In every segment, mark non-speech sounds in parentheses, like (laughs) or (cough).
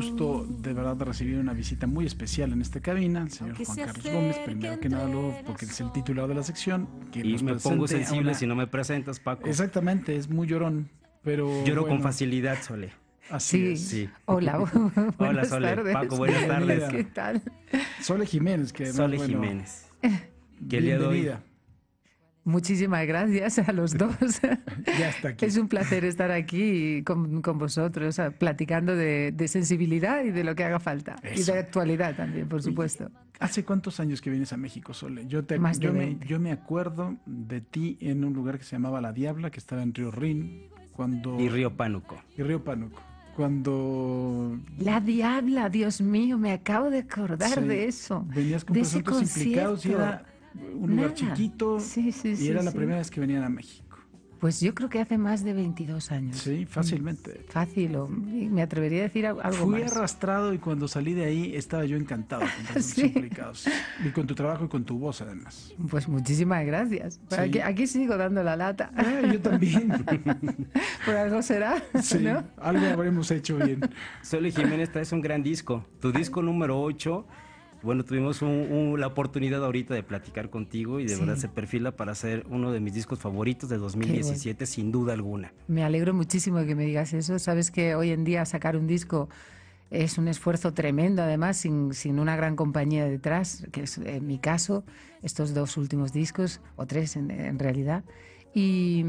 gusto de verdad recibir una visita muy especial en esta cabina, el señor Juan Carlos Gómez, primero que nada, porque es el titular de la sección. Que y me pongo sensible si no me presentas, Paco. Exactamente, es muy llorón, pero... Lloro con facilidad, Sole. Así Hola, (laughs) Hola, Sole. Paco, buenas tardes. ¿Qué tal? Sole Jiménez, que además, Sole bueno, Jiménez. (laughs) Que Muchísimas gracias a los dos. Ya está aquí. Es un placer estar aquí con, vosotros, platicando de, sensibilidad y de lo que haga falta. Y de actualidad también, por supuesto. ¿Hace cuántos años que vienes a México, Sole? Yo, te, yo, me, acuerdo de ti en un lugar que se llamaba La Diabla, que estaba en Río Rin. Cuando... Y Río Pánuco. Y Río Pánuco cuando... La diabla, Dios mío, me acabo de acordar de eso. Venías con de implicados y era un lugar chiquito. y era la primera vez que venían a México. Pues yo creo que hace más de 22 años. Sí, fácilmente. Mm, fácil, me atrevería a decir algo Fui arrastrado y cuando salí de ahí estaba yo encantado con (laughs) sí. implicados. Y con tu trabajo y con tu voz, además. Pues muchísimas gracias. Aquí, sigo dando la lata. Eh, yo también. (laughs) Por algo será, sí, algo habremos hecho bien. Sole Jiménez, traes un gran disco. Tu disco número 8 bueno, tuvimos la oportunidad ahorita de platicar contigo y de verdad se perfila para ser uno de mis discos favoritos de 2017, sin duda alguna. Me alegro muchísimo que me digas eso. Sabes que hoy en día sacar un disco es un esfuerzo tremendo, además, sin, una gran compañía detrás, que es en mi caso, estos dos últimos discos, o tres en realidad. Y,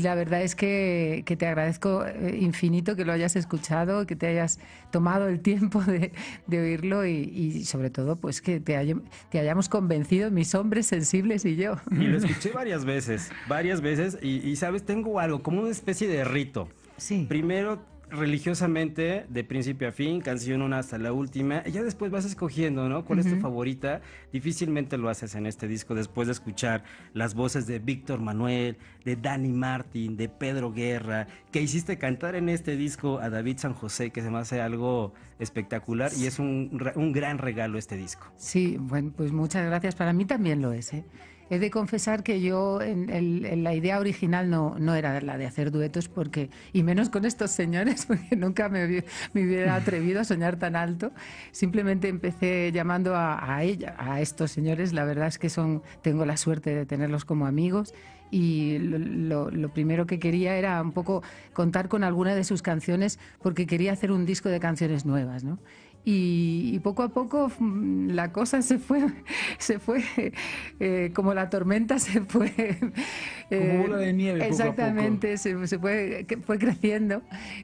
la verdad es que, que, te agradezco eh, infinito que lo hayas escuchado, que te hayas tomado el tiempo de, oírlo y, sobre todo pues que te, hayamos convencido mis hombres sensibles y yo. Y lo (laughs) escuché varias veces, varias veces y, y sabes, tengo algo como una especie de rito. Sí. Primero religiosamente, de principio a fin, canción una hasta la última, y ya después vas escogiendo, ¿no? ¿Cuál es tu favorita? Difícilmente lo haces en este disco después de escuchar las voces de Víctor Manuel, de Dani Martín de Pedro Guerra, que hiciste cantar en este disco a David San José, que se me hace algo espectacular y es un, un gran regalo este disco. Sí, bueno, pues muchas gracias. Para mí también lo es. ¿eh? He de confesar que yo en, la idea original no, no, era la de hacer duetos porque y menos con estos señores (laughs) porque nunca me, me hubiera atrevido a soñar tan alto. Simplemente empecé llamando a, a, ella, a estos señores. La verdad es que son tengo la suerte de tenerlos como amigos y lo, primero que quería era un poco contar con alguna de sus canciones porque quería hacer un disco de canciones nuevas, ¿no? Y, poco a poco mm, la cosa se fue, (laughs) se fue eh, como la tormenta se fue. (laughs) Eh, como bola de nieve. Exactamente, Se, se, fue, fue creciendo.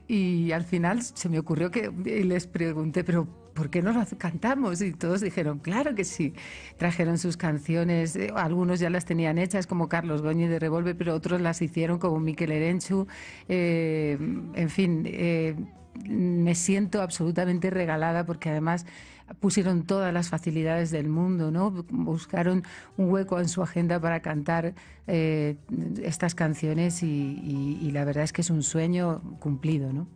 Y al final se me ocurrió que eh, les pregunté, pero ¿por qué no lo cantamos? Y todos dijeron, claro que sí. Trajeron sus canciones, algunos ya las tenían hechas, como Carlos Goñi de Revolver, pero otros las hicieron como Miquel Erenchu. en fin me siento absolutamente regalada porque además pusieron todas las facilidades del mundo, ¿no? Buscaron un hueco en su agenda para cantar eh, estas canciones y, y la verdad es que es un sueño cumplido, ¿no?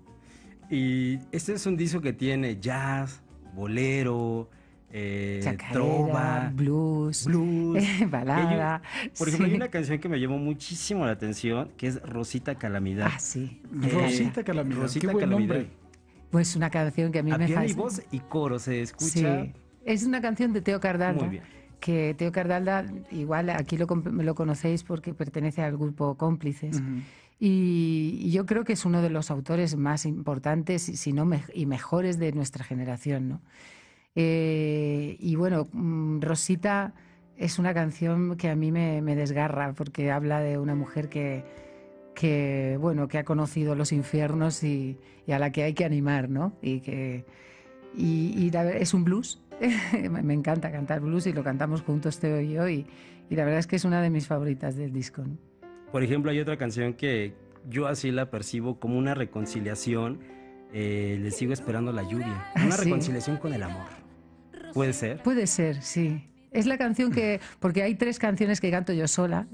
Y este es un disco que tiene jazz, bolero, eh, trova, blues, (laughs) balada. por ejemplo, hay una canción que me llamó muchísimo la atención, que es Rosita Calamidad. Ah, sí. Eh, Rosita Calamidad. Qué buen Nombre. Pues una canción que a mí me fascina. y voz y coro se escucha. Es una canción de Teo Cardalda. Muy bien. Que Teo Cardalda, igual aquí lo, lo conocéis porque pertenece al grupo Cómplices. Y yo creo que es uno de los autores más importantes, si no y mejores de nuestra generación, ¿no? Eh, y bueno, mm, Rosita es una canción que a mí me, desgarra porque habla de una mujer que, bueno, que ha conocido los infiernos y, a la que hay que animar, ¿no? Y que y, es un blues. (laughs) me encanta cantar blues y lo cantamos juntos Teo y yo y, la verdad es que es una de mis favoritas del disco. Por ejemplo, hay otra canción que yo así la percibo como una reconciliación. Eh, le sigo esperando la lluvia. Ah, una reconciliación con el amor. ¿Puede ser? Puede ser, sí. Es la canción que, porque hay tres canciones que canto yo sola,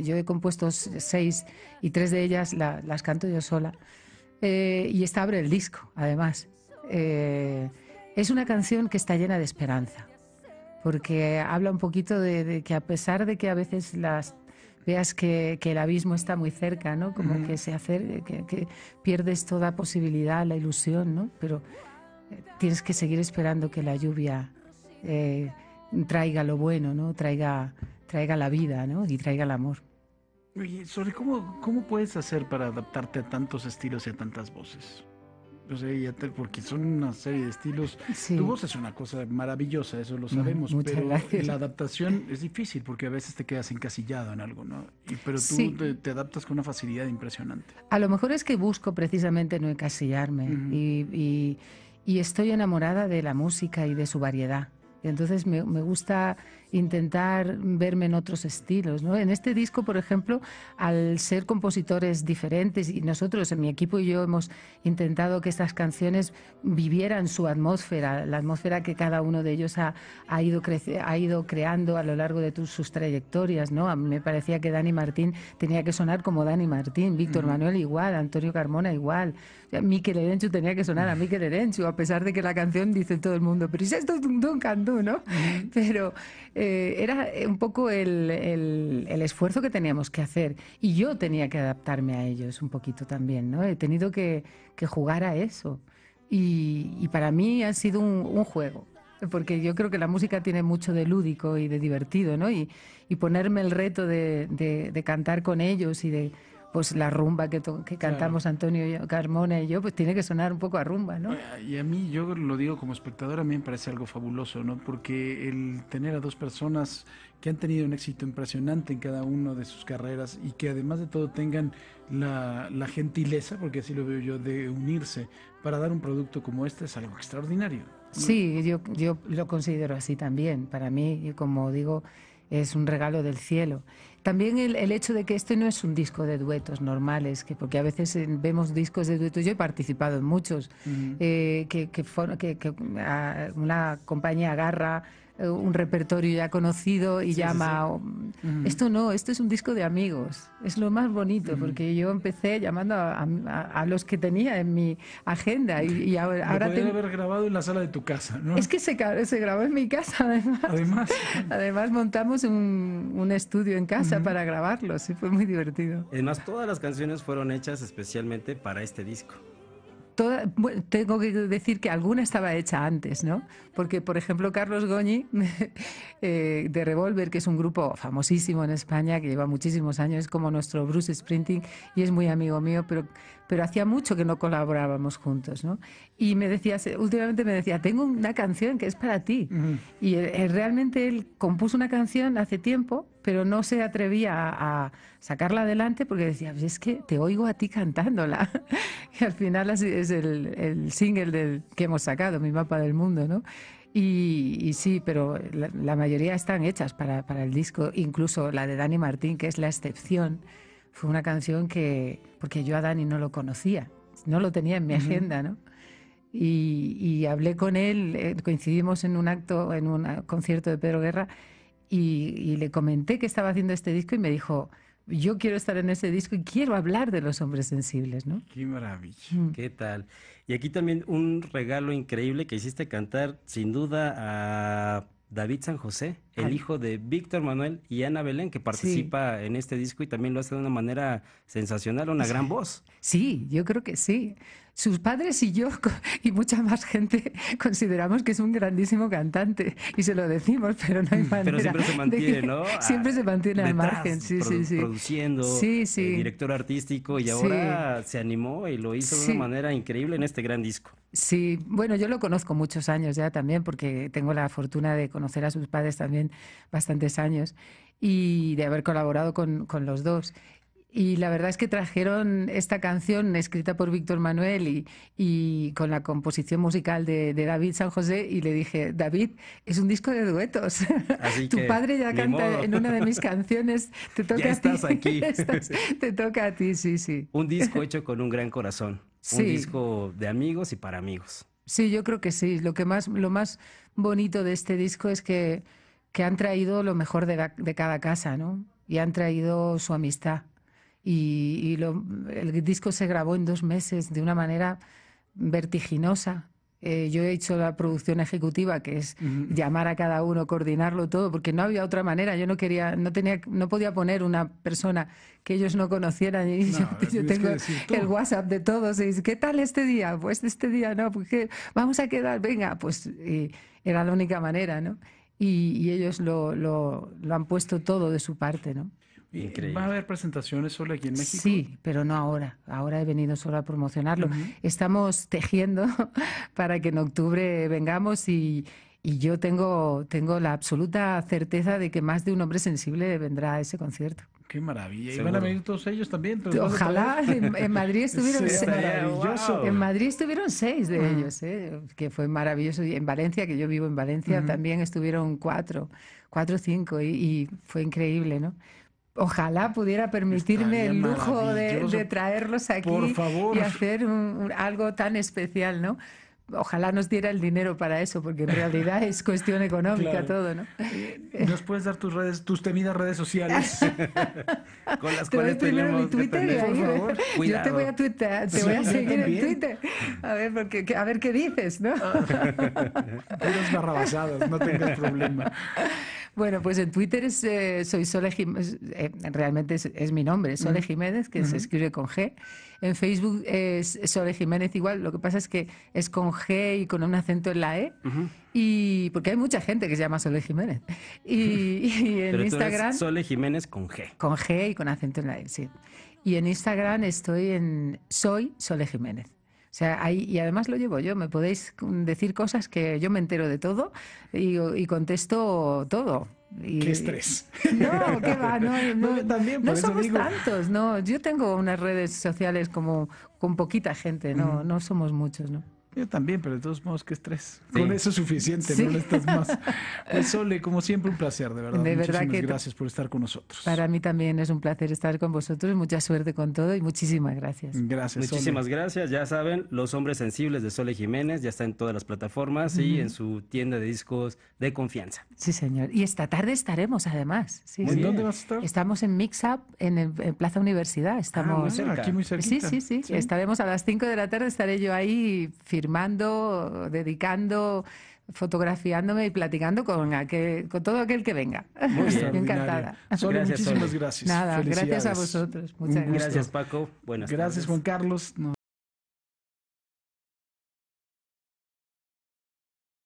yo he compuesto seis y tres de ellas las canto yo sola. Eh, y esta abre el disco, además. Eh, es una canción que está llena de esperanza, porque habla un poquito de, que a pesar de que a veces las veas que, el abismo está muy cerca, ¿no? Como que se hace, que, pierdes toda posibilidad, la ilusión, ¿no? Pero tienes que seguir esperando que la lluvia eh, traiga lo bueno, ¿no? Traiga, traiga la vida, ¿no? Y traiga el amor. Oye, ¿cómo, ¿cómo puedes hacer para adaptarte a tantos estilos y a tantas voces? No sé, porque son una serie de estilos. Tu voz es una cosa maravillosa, eso lo mm, sabemos, Muchas pero gracias. la adaptación es difícil porque a veces te quedas encasillado en algo, ¿no? pero tú te, adaptas con una facilidad impresionante. A lo mejor es que busco precisamente no encasillarme y y estoy enamorada de la música y de su variedad. entonces me, me gusta intentar verme en otros estilos. En este disco, por ejemplo, al ser compositores diferentes, y nosotros en mi equipo y yo hemos intentado que estas canciones vivieran su atmósfera, la atmósfera que cada uno de ellos ha, ido, ha ido creando a lo largo de sus trayectorias. ¿no? A mí me parecía que Dani Martín tenía que sonar como Dani Martín, Víctor Manuel igual, Antonio Carmona igual, Miquel Erenchu tenía que sonar a Miquel Erenchu, a pesar de que la canción dice todo el mundo, pero es esto es un candú, ¿no? Pero eh, era eh, un poco el, esfuerzo que teníamos que hacer. Y yo tenía que adaptarme a ellos un poquito también, ¿no? He tenido que, que jugar a eso. Y, para mí ha sido un, juego porque yo creo que la música tiene mucho de lúdico y de divertido, ¿no? Y, ponerme el reto de, cantar con ellos y de pues la rumba que, cantamos Antonio y Carmona y yo, pues tiene que sonar un poco a rumba, ¿no? Y a mí, yo lo digo como espectador, a mí me parece algo fabuloso, ¿no? Porque el tener a dos personas que han tenido un éxito impresionante en cada una de sus carreras y que además de todo tengan la, gentileza, porque así lo veo yo, de unirse para dar un producto como este es algo extraordinario. Sí, yo, yo lo considero así también. Para mí, como digo, es un regalo del cielo. También el, hecho de que este no es un disco de duetos normales, que porque a veces eh, vemos discos de duetos, yo he participado en muchos, eh, que, que, ah, una compañía agarra eh, un repertorio ya conocido y llama, esto no, esto es un disco de amigos. Es lo más bonito, porque yo empecé llamando a, los que tenía en mi agenda. Y, ahora, ahora haber grabado en la sala de tu casa, ¿no? Es que se, se grabó en mi casa, además. Además, montamos un, estudio en casa para grabarlo, sí, fue muy divertido. Además, todas las canciones fueron hechas especialmente para este disco tengo que decir que alguna estaba hecha antes, ¿no? Porque, por ejemplo, Carlos Goñi (laughs) eh, de Revolver, que es un grupo famosísimo en España, que lleva muchísimos años, es como nuestro Bruce Sprinting y es muy amigo mío, pero, pero hacía mucho que no colaborábamos juntos, ¿no? Y me decía, últimamente me decía, tengo una canción que es para ti. Y eh, realmente él compuso una canción hace tiempo pero no se atrevía a, sacarla adelante porque decía, pues es que te oigo a ti cantándola. que (laughs) al final así es el, single del, que hemos sacado, Mi Mapa del Mundo, ¿no? Y, sí, pero la, mayoría están hechas para, para, el disco, incluso la de Dani Martín, que es la excepción. Fue una canción que, porque yo a Dani no lo conocía, no lo tenía en mi agenda, ¿no? Y, y, hablé con él, eh, coincidimos en un acto, en un ah, concierto de Pedro Guerra, y, le comenté que estaba haciendo este disco y me dijo, yo quiero estar en ese disco y quiero hablar de los hombres sensibles, ¿no? Qué maravilla. Mm. ¿Qué tal? Y aquí también un regalo increíble que hiciste cantar, sin duda, a David San José, el hijo de Víctor Manuel y Ana Belén, que participa en este disco y también lo hace de una manera sensacional, una gran voz. Sí, yo creo que sí sus padres y yo y mucha más gente (laughs) consideramos que es un grandísimo cantante y se lo decimos, pero no hay manera. Pero siempre se mantiene, ¿no? (laughs) siempre se mantiene al margen, sí, sí, sí. Produciendo, eh, director artístico y ahora se animó y lo hizo de una manera increíble en este gran disco. Sí, bueno, yo lo conozco muchos años ya también porque tengo la fortuna de conocer a sus padres también bastantes años y de haber colaborado con, con los dos. Y la verdad es que trajeron esta canción escrita por Víctor Manuel y, y con la composición musical de, David San José y le dije, David, es un disco de duetos. Así (laughs) tu padre ya canta en una de mis (laughs) canciones, te toca a ti. Estás aquí. (laughs) te toca a ti, sí, sí. Un disco hecho con un gran corazón. Sí. Un disco de amigos y para amigos. Sí, yo creo que sí. Lo que más, lo más bonito de este disco es que, que han traído lo mejor de, de cada casa, ¿no? Y han traído su amistad y, lo, el disco se grabó en dos meses de una manera vertiginosa. Eh, yo he hecho la producción ejecutiva, que es llamar a cada uno, coordinarlo todo, porque no había otra manera. Yo no quería, no tenía, no podía poner una persona que ellos no conocieran. Y yo, tengo el WhatsApp de todos y ¿qué tal este día? Pues este día no, porque pues vamos a quedar, venga, pues era la única manera, ¿no? Y, y ellos lo, lo, lo, han puesto todo de su parte, ¿no? ¿Va a haber presentaciones solo aquí en México? Sí, pero no ahora. Ahora he venido solo a promocionarlo. Estamos tejiendo (laughs) para que en octubre vengamos y, yo tengo, tengo la absoluta certeza de que más de un hombre sensible vendrá a ese concierto. Qué maravilla. ¿Se Y van a venir todos ellos también. Ojalá en, Madrid (laughs) estuvieron seis. En Madrid estuvieron seis de ellos, ¿eh? que fue maravilloso. Y en Valencia, que yo vivo en Valencia, también estuvieron cuatro, cuatro o cinco, y, y, fue increíble, ¿no? ojalá pudiera permitirme el lujo de, traerlos aquí y hacer algo tan especial, ¿no? Ojalá nos diera el dinero para eso, porque en realidad es cuestión económica todo, ¿no? Eh, ¿Nos puedes dar tus redes, tus temidas redes sociales? (laughs) con las cuales primero mi Twitter Yo te voy a te voy a seguir en Twitter. A ver, porque, a ver qué dices, ¿no? Ah. (laughs) no tengas problema. Bueno, pues en Twitter eh, soy Sole Jiménez, eh, realmente es, mi nombre, Sole Jiménez, que se escribe con G. En Facebook es Sole Jiménez igual, lo que pasa es que es con G y con un acento en la E, y porque hay mucha gente que se llama Sole Jiménez. Y, en (laughs) Instagram... Sole Jiménez con G. Con G y con acento en la E, sí. Y en Instagram estoy en Soy Sole Jiménez sea, y además lo llevo yo, me podéis decir cosas que yo me entero de todo y, contesto todo. Y... ¡Qué estrés! No, qué va, no, (laughs) no, somos tantos, no. Yo tengo unas redes sociales como con poquita gente, no, no somos muchos, ¿no? Yo también, pero de todos modos, qué estrés. Con eso es suficiente, no estás más. (laughs) Pues, Sole, como siempre, un placer, de verdad. De verdad Muchísimas gracias por estar con nosotros. Para mí también es un placer estar con vosotros. Mucha suerte con todo y muchísimas gracias. Gracias. Muchísimas gracias. Ya saben, Los Hombres Sensibles de Sole Jiménez ya está en todas las plataformas y en su tienda de discos de confianza. Sí, señor. Y esta tarde estaremos, además. ¿En dónde vas a estar? Estamos en Mix Up, en, Plaza Universidad. Ah, Estamos muy cerca. Sí, sí, sí, Estaremos a las 5 de la tarde, estaré yo ahí firme firmando, dedicando, fotografiándome y platicando con, aquel, con todo aquel que venga. Muy (laughs) Encantada. Solo gracias, muchísimas gracias. Nada, gracias a vosotros. Muchas gracias. Gracias, Paco. Buenas Gracias, Juan Carlos.